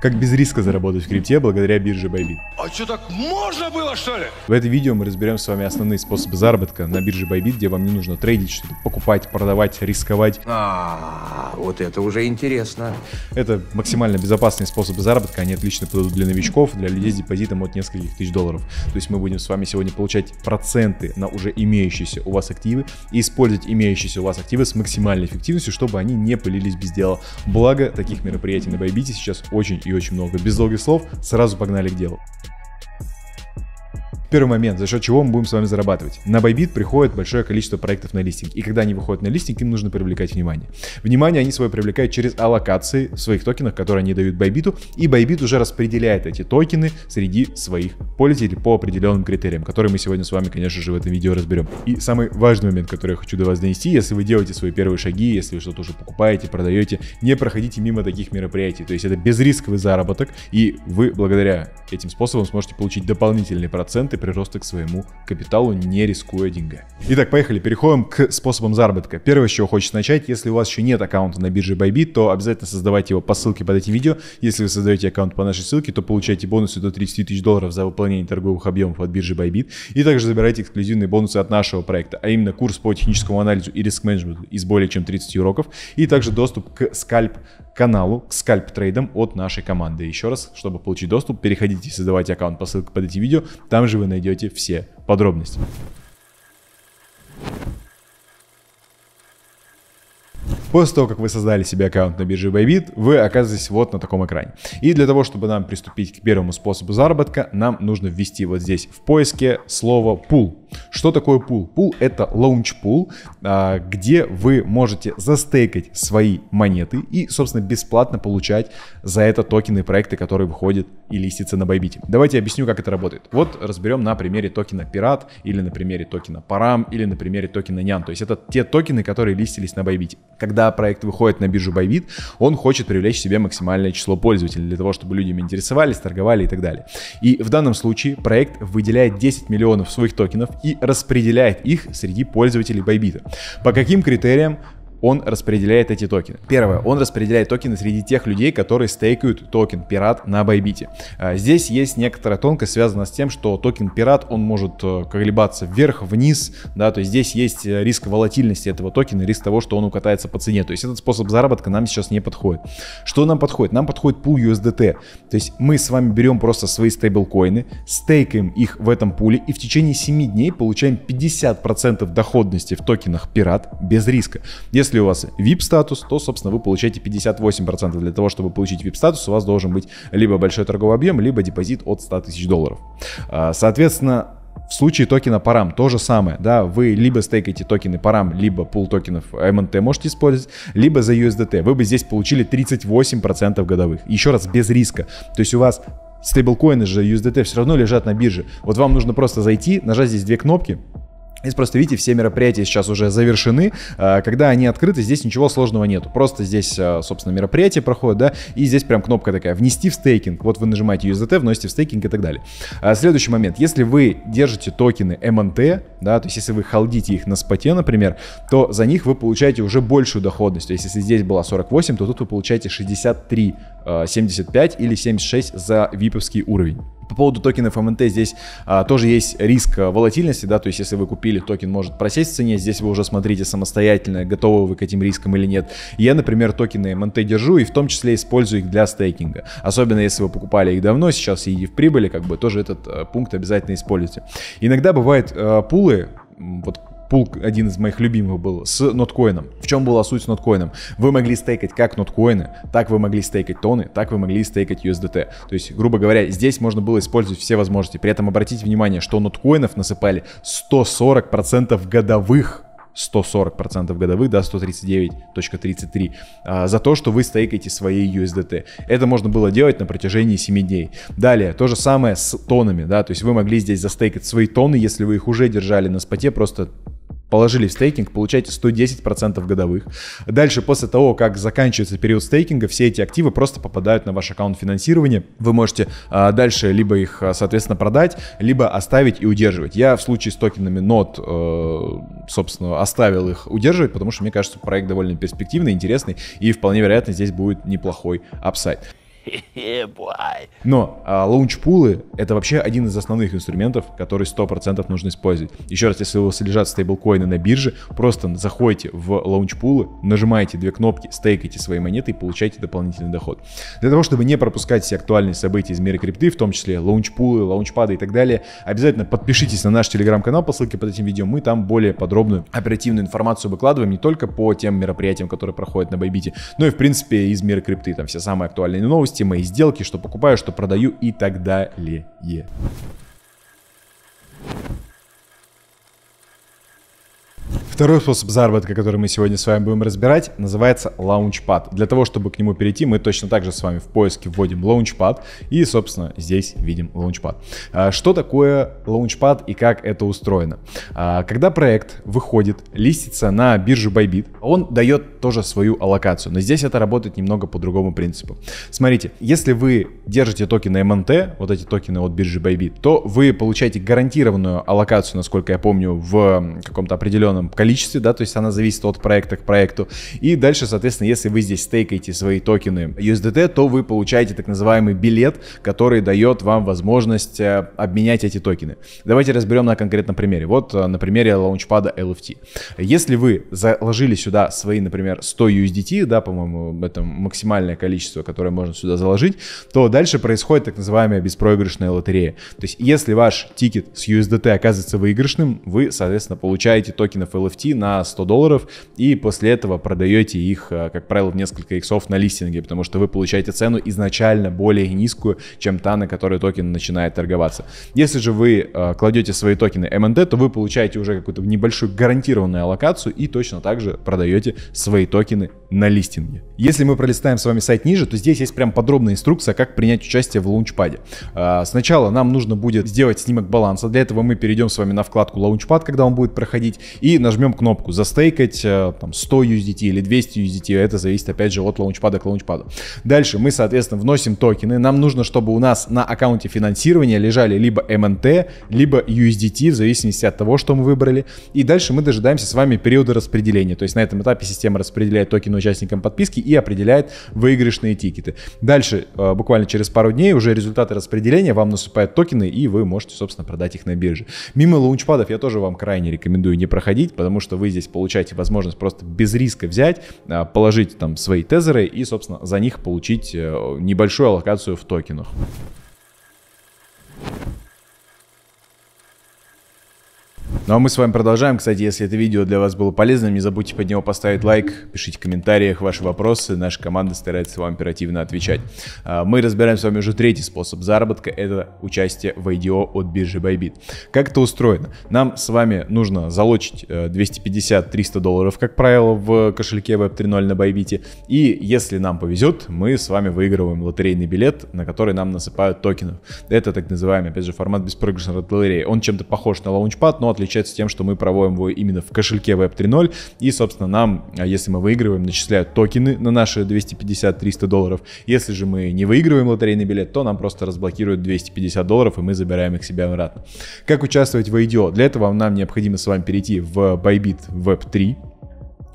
Как без риска заработать в крипте благодаря бирже Bybit. А что так можно было что ли? В этом видео мы разберем с вами основные способы заработка на бирже Bybit, где вам не нужно трейдить, что-то покупать, продавать, рисковать. А, вот это уже интересно. Это максимально безопасные способы заработка, они отлично подойдут для новичков, для людей с депозитом от нескольких тысяч долларов. То есть мы будем с вами сегодня получать проценты на уже имеющиеся у вас активы и использовать имеющиеся у вас активы с максимальной эффективностью, чтобы они не пылились без дела. Благо, таких мероприятий на Bybit сейчас очень очень много. Без долгих слов сразу погнали к делу. Первый момент, за счет чего мы будем с вами зарабатывать. На Bybit приходит большое количество проектов на листинг, и когда они выходят на листинг, им нужно привлекать внимание. Внимание они свое привлекают через аллокации в своих токенах, которые они дают Bybit, и Bybit уже распределяет эти токены среди своих пользователей по определенным критериям, которые мы сегодня с вами, конечно же, в этом видео разберем. И самый важный момент, который я хочу до вас донести, если вы делаете свои первые шаги, если вы что-то уже покупаете, продаете, не проходите мимо таких мероприятий. То есть это безрисковый заработок, и вы благодаря этим способам сможете получить дополнительные проценты прироста к своему капиталу, не рискуя деньгами. Итак, поехали, переходим к способам заработка. Первое, с чего хочется начать, если у вас еще нет аккаунта на бирже Bybit, то обязательно создавайте его по ссылке под этим видео. Если вы создаете аккаунт по нашей ссылке, то получаете бонусы до 30 тысяч долларов за выполнение торговых объемов от биржи Bybit. И также забирайте эксклюзивные бонусы от нашего проекта, а именно курс по техническому анализу и риск-менеджменту из более чем 30 уроков, и также доступ к скальп-каналу, к скальп-трейдам от нашей команды. Еще раз, чтобы получить доступ, переходите и создавайте аккаунт по ссылке под этим видео, там же вы найдете все подробности. После того, как вы создали себе аккаунт на бирже Bybit, вы оказываетесь вот на таком экране. И для того, чтобы нам приступить к первому способу заработка, нам нужно ввести вот здесь в поиске слово «пул». Что такое пул? Пул — это лаунч-пул, а, где вы можете застейкать свои монеты и, собственно, бесплатно получать за это токены проекты, которые выходят и листятся на Bybit. Давайте я объясню, как это работает. Вот разберем на примере токена Пират, или на примере токена Парам, или на примере токена Нян. То есть это те токены, которые листились на Bybit. Когда когда проект выходит на биржу Bybit, он хочет привлечь себе максимальное число пользователей для того, чтобы людям интересовались, торговали и так далее. И в данном случае проект выделяет 10 миллионов своих токенов и распределяет их среди пользователей Bybit. По каким критериям он распределяет эти токены. Первое, он распределяет токены среди тех людей, которые стейкают токен пират на Байбите. А, здесь есть некоторая тонкость, связанная с тем, что токен пират, он может э, колебаться вверх-вниз, да, то есть здесь есть э, риск волатильности этого токена, риск того, что он укатается по цене. То есть этот способ заработка нам сейчас не подходит. Что нам подходит? Нам подходит пул USDT. То есть мы с вами берем просто свои стейблкоины, стейкаем их в этом пуле и в течение 7 дней получаем 50% доходности в токенах пират без риска. Если если у вас VIP-статус, то, собственно, вы получаете 58%. Для того, чтобы получить VIP-статус, у вас должен быть либо большой торговый объем, либо депозит от 100 тысяч долларов. А, соответственно, в случае токена Парам то же самое, да, вы либо стейкаете токены Парам, либо пул токенов MNT можете использовать, либо за USDT. Вы бы здесь получили 38% годовых. Еще раз, без риска. То есть у вас стейблкоины же USDT все равно лежат на бирже. Вот вам нужно просто зайти, нажать здесь две кнопки, Здесь просто, видите, все мероприятия сейчас уже завершены. А, когда они открыты, здесь ничего сложного нету. Просто здесь, а, собственно, мероприятие проходит, да, и здесь прям кнопка такая «Внести в стейкинг». Вот вы нажимаете USDT, вносите в стейкинг и так далее. А, следующий момент. Если вы держите токены MNT, да, то есть если вы халдите их на споте, например, то за них вы получаете уже большую доходность. То есть если здесь была 48, то тут вы получаете 63 75 э, или 76 за виповский уровень. По поводу токенов МНТ здесь а, тоже есть риск э, волатильности, да, то есть если вы купили, токен может просесть в цене, здесь вы уже смотрите самостоятельно, готовы вы к этим рискам или нет. Я, например, токены МНТ держу и в том числе использую их для стейкинга, особенно если вы покупали их давно, сейчас и в прибыли, как бы тоже этот а, пункт обязательно используйте. Иногда бывают а, пулы, вот пул один из моих любимых был, с ноткоином. В чем была суть с ноткоином? Вы могли стейкать как ноткоины, так вы могли стейкать тоны, так вы могли стейкать USDT. То есть, грубо говоря, здесь можно было использовать все возможности. При этом обратите внимание, что ноткоинов насыпали 140% годовых 140% годовых, да, 139.33, а, за то, что вы стейкаете свои USDT. Это можно было делать на протяжении 7 дней. Далее, то же самое с тонами, да, то есть вы могли здесь застейкать свои тоны, если вы их уже держали на споте, просто положили в стейкинг, получаете 110% годовых. Дальше, после того, как заканчивается период стейкинга, все эти активы просто попадают на ваш аккаунт финансирования. Вы можете а, дальше либо их, а, соответственно, продать, либо оставить и удерживать. Я в случае с токенами NOT, э, собственно, оставил их удерживать, потому что, мне кажется, проект довольно перспективный, интересный и вполне вероятно здесь будет неплохой апсайд. Но а, лаунчпулы — это вообще один из основных инструментов, который 100% нужно использовать. Еще раз, если у вас лежат стейблкоины на бирже, просто заходите в лаунчпулы, нажимаете две кнопки, стейкайте свои монеты и получаете дополнительный доход. Для того, чтобы не пропускать все актуальные события из мира крипты, в том числе лаунчпулы, лаунчпады и так далее, обязательно подпишитесь на наш телеграм-канал по ссылке под этим видео. Мы там более подробную оперативную информацию выкладываем не только по тем мероприятиям, которые проходят на Байбите, но и, в принципе, из мира крипты. Там все самые актуальные новости, все мои сделки, что покупаю, что продаю и так далее. Второй способ заработка, который мы сегодня с вами будем разбирать, называется Launchpad. Для того, чтобы к нему перейти, мы точно так же с вами в поиске вводим Launchpad и, собственно, здесь видим Launchpad. А, что такое Launchpad и как это устроено? А, когда проект выходит, листится на бирже Bybit, он дает тоже свою аллокацию, но здесь это работает немного по другому принципу. Смотрите, если вы держите токены MNT, вот эти токены от биржи Bybit, то вы получаете гарантированную аллокацию, насколько я помню, в каком-то определенном количестве количестве, да, то есть она зависит от проекта к проекту. И дальше, соответственно, если вы здесь стейкаете свои токены USDT, то вы получаете так называемый билет, который дает вам возможность э, обменять эти токены. Давайте разберем на конкретном примере. Вот э, на примере лаунчпада LFT. Если вы заложили сюда свои, например, 100 USDT, да, по-моему, это максимальное количество, которое можно сюда заложить, то дальше происходит так называемая беспроигрышная лотерея. То есть если ваш тикет с USDT оказывается выигрышным, вы, соответственно, получаете токенов LFT FT на 100 долларов, и после этого продаете их, э, как правило, в несколько иксов на листинге, потому что вы получаете цену изначально более низкую, чем та, на которой токен начинает торговаться. Если же вы э, кладете свои токены MND, то вы получаете уже какую-то небольшую гарантированную аллокацию и точно так же продаете свои токены на листинге. Если мы пролистаем с вами сайт ниже, то здесь есть прям подробная инструкция, как принять участие в лаунчпаде. Э, сначала нам нужно будет сделать снимок баланса. Для этого мы перейдем с вами на вкладку лаунчпад, когда он будет проходить, и нажмем нажмем кнопку застейкать э, там, 100 USDT или 200 USDT, это зависит опять же от лаунчпада к лаунчпаду. Дальше мы, соответственно, вносим токены, нам нужно, чтобы у нас на аккаунте финансирования лежали либо MNT, либо USDT, в зависимости от того, что мы выбрали. И дальше мы дожидаемся с вами периода распределения, то есть на этом этапе система распределяет токены участникам подписки и определяет выигрышные тикеты. Дальше, э, буквально через пару дней, уже результаты распределения, вам наступают токены, и вы можете, собственно, продать их на бирже. Мимо лаунчпадов я тоже вам крайне рекомендую не проходить, потому потому что вы здесь получаете возможность просто без риска взять, а, положить там свои тезеры и, собственно, за них получить э, небольшую аллокацию в токенах. Ну а мы с вами продолжаем. Кстати, если это видео для вас было полезным, не забудьте под него поставить лайк, пишите в комментариях ваши вопросы, наша команда старается вам оперативно отвечать. А, мы разбираем с вами уже третий способ заработка, это участие в IDO от биржи Bybit. Как это устроено? Нам с вами нужно залочить 250-300 э, долларов, как правило, в кошельке Web3.0 на Bybit. И если нам повезет, мы с вами выигрываем лотерейный билет, на который нам насыпают токенов. Это так называемый, опять же, формат беспроигрышной лотереи. Он чем-то похож на лаунчпад, но отличается отличается тем, что мы проводим его именно в кошельке Web 3.0, и, собственно, нам, а, если мы выигрываем, начисляют токены на наши 250-300 долларов. Если же мы не выигрываем лотерейный билет, то нам просто разблокируют 250 долларов, и мы забираем их себе обратно. Как участвовать в IDO? Для этого нам необходимо с вами перейти в Bybit Web 3,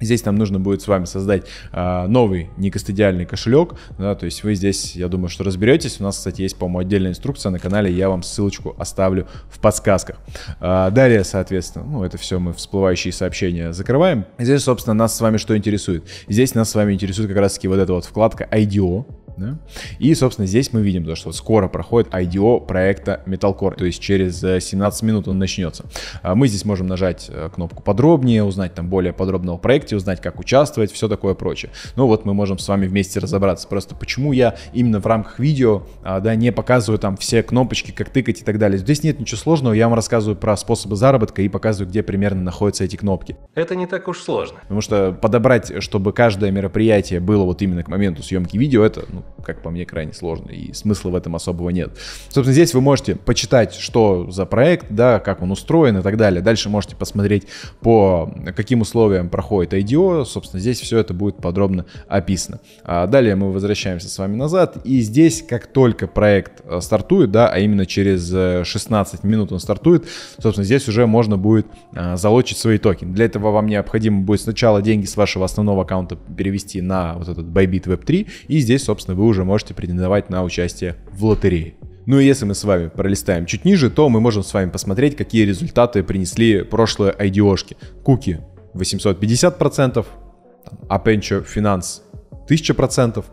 Здесь нам нужно будет с вами создать э, новый некостыдиальный кошелек, да, то есть вы здесь, я думаю, что разберетесь. У нас, кстати, есть, по-моему, отдельная инструкция на канале, я вам ссылочку оставлю в подсказках. Э, далее, соответственно, ну, это все мы всплывающие сообщения закрываем. Здесь, собственно, нас с вами что интересует? Здесь нас с вами интересует как раз-таки вот эта вот вкладка IDO, да? И, собственно, здесь мы видим то, что скоро проходит IDO проекта Metalcore, то есть через 17 э, минут он начнется. А мы здесь можем нажать э, кнопку подробнее, узнать там более подробного проекта, проекте, узнать, как участвовать, все такое прочее. Ну вот мы можем с вами вместе разобраться просто, почему я именно в рамках видео, а, да, не показываю там все кнопочки, как тыкать и так далее. Здесь нет ничего сложного, я вам рассказываю про способы заработка и показываю, где примерно находятся эти кнопки. Это не так уж сложно. Потому что подобрать, чтобы каждое мероприятие было вот именно к моменту съемки видео, это, ну, как по мне, крайне сложно, и смысла в этом особого нет. Собственно, здесь вы можете почитать, что за проект, да, как он устроен и так далее. Дальше можете посмотреть, по каким условиям проходит это Собственно, здесь все это будет подробно описано. А далее мы возвращаемся с вами назад. И здесь, как только проект э, стартует, да, а именно через 16 э, минут он стартует, собственно, здесь уже можно будет э, залочить свои токены. Для этого вам необходимо будет сначала деньги с вашего основного аккаунта перевести на вот этот Bybit Web3. И здесь, собственно, вы уже можете претендовать на участие в лотерее. Ну и если мы с вами пролистаем чуть ниже, то мы можем с вами посмотреть, какие результаты принесли прошлые IDO-шки. Куки 850%, там, Apencho Finance 1000%,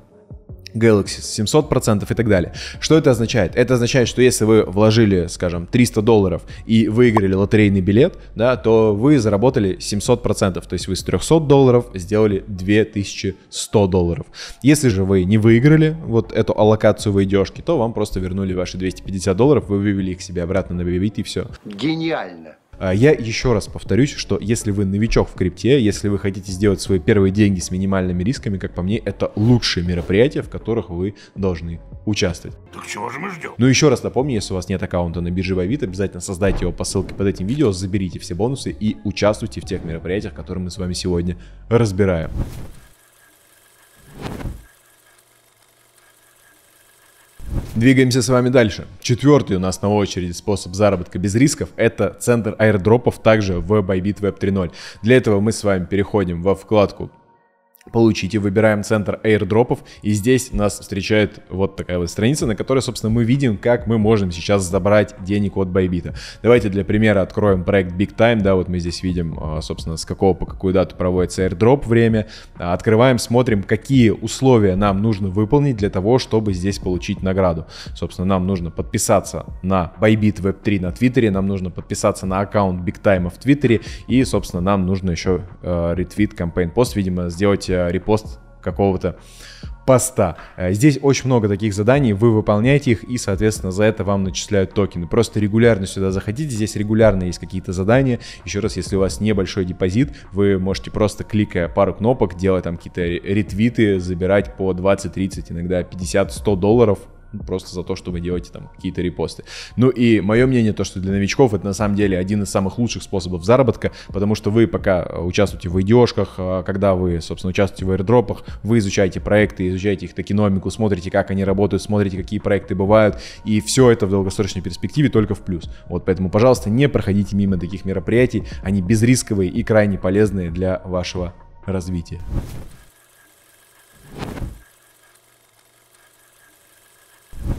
Galaxy 700% и так далее. Что это означает? Это означает, что если вы вложили, скажем, 300 долларов и выиграли лотерейный билет, да, то вы заработали 700%, то есть вы с 300 долларов сделали 2100 долларов. Если же вы не выиграли вот эту аллокацию выйдешки, то вам просто вернули ваши 250 долларов, вы вывели их себе обратно на Bybit и все. Гениально! А, я еще раз повторюсь, что если вы новичок в крипте, если вы хотите сделать свои первые деньги с минимальными рисками, как по мне, это лучшие мероприятия, в которых вы должны участвовать. Так чего же мы ждем? Ну еще раз напомню, если у вас нет аккаунта на бирже Вавит, обязательно создайте его по ссылке под этим видео, заберите все бонусы и участвуйте в тех мероприятиях, которые мы с вами сегодня разбираем. Двигаемся с вами дальше. Четвертый у нас на очереди способ заработка без рисков – это центр аирдропов также в Bybit Web 3.0. Для этого мы с вами переходим во вкладку получите. Выбираем центр аирдропов, и здесь нас встречает вот такая вот страница, на которой, собственно, мы видим, как мы можем сейчас забрать денег от Байбита. Давайте для примера откроем проект Big Time, да, вот мы здесь видим, а, собственно, с какого по какую дату проводится airdrop время. А, открываем, смотрим, какие условия нам нужно выполнить для того, чтобы здесь получить награду. Собственно, нам нужно подписаться на Bybit Web3 на Твиттере, нам нужно подписаться на аккаунт Big Time в Твиттере, и, собственно, нам нужно еще э, ретвит, кампейн пост, видимо, сделать э, Э, репост какого-то поста. Э, здесь очень много таких заданий, вы выполняете их, и, соответственно, за это вам начисляют токены. Просто регулярно сюда заходите, здесь регулярно есть какие-то задания. Еще раз, если у вас небольшой депозит, вы можете просто, кликая пару кнопок, делать там какие-то ретвиты, забирать по 20, 30, иногда 50, 100 долларов просто за то, что вы делаете там какие-то репосты. Ну и мое мнение, то, что для новичков это на самом деле один из самых лучших способов заработка, потому что вы пока э, участвуете в идешках, э, когда вы, собственно, участвуете в аирдропах, вы изучаете проекты, изучаете их токеномику, смотрите, как они работают, смотрите, какие проекты бывают, и все это в долгосрочной перспективе только в плюс. Вот поэтому, пожалуйста, не проходите мимо таких мероприятий, они безрисковые и крайне полезные для вашего развития.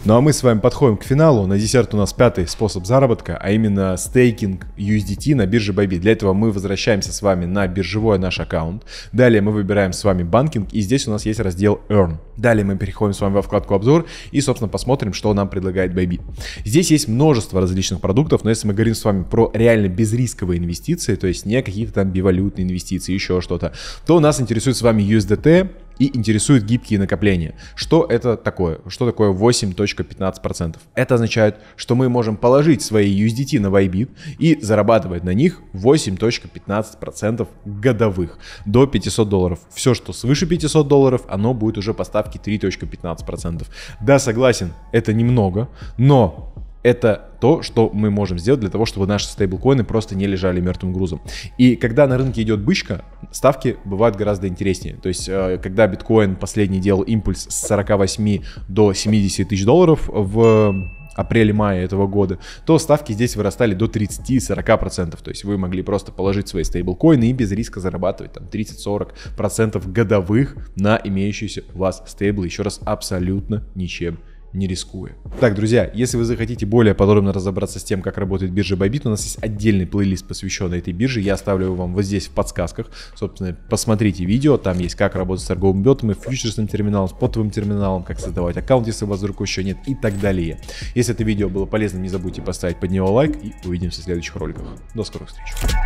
Ну а мы с вами подходим к финалу. На десерт у нас пятый способ заработка, а именно стейкинг USDT на бирже Bybit. Для этого мы возвращаемся с вами на биржевой наш аккаунт. Далее мы выбираем с вами банкинг, и здесь у нас есть раздел Earn. Далее мы переходим с вами во вкладку обзор и, собственно, посмотрим, что нам предлагает Bybit. Здесь есть множество различных продуктов, но если мы говорим с вами про реально безрисковые инвестиции, то есть не какие-то там бивалютные инвестиции, еще что-то, то нас интересует с вами USDT, и интересуют гибкие накопления. Что это такое? Что такое 8.15%? Это означает, что мы можем положить свои USDT на Bybit и зарабатывать на них 8.15% годовых до 500 долларов. Все, что свыше 500 долларов, оно будет уже по ставке 3.15%. Да, согласен, это немного, но это то, что мы можем сделать для того, чтобы наши стейблкоины просто не лежали мертвым грузом. И когда на рынке идет бычка, ставки бывают гораздо интереснее. То есть, э, когда биткоин последний делал импульс с 48 до 70 тысяч долларов в апреле-мае этого года, то ставки здесь вырастали до 30-40%. То есть вы могли просто положить свои стейблкоины и без риска зарабатывать там 30-40% годовых на имеющиеся у вас стейблы. Еще раз, абсолютно ничем не рискуя. Так, друзья, если вы захотите более подробно разобраться с тем, как работает биржа Bybit, у нас есть отдельный плейлист, посвященный этой бирже. Я оставлю его вам вот здесь в подсказках. Собственно, посмотрите видео, там есть как работать с торговым бетом, и фьючерсным терминалом, спотовым терминалом, как создавать аккаунт, если у вас вдруг еще нет и так далее. Если это видео было полезным, не забудьте поставить под него лайк и увидимся в следующих роликах. До скорых встреч.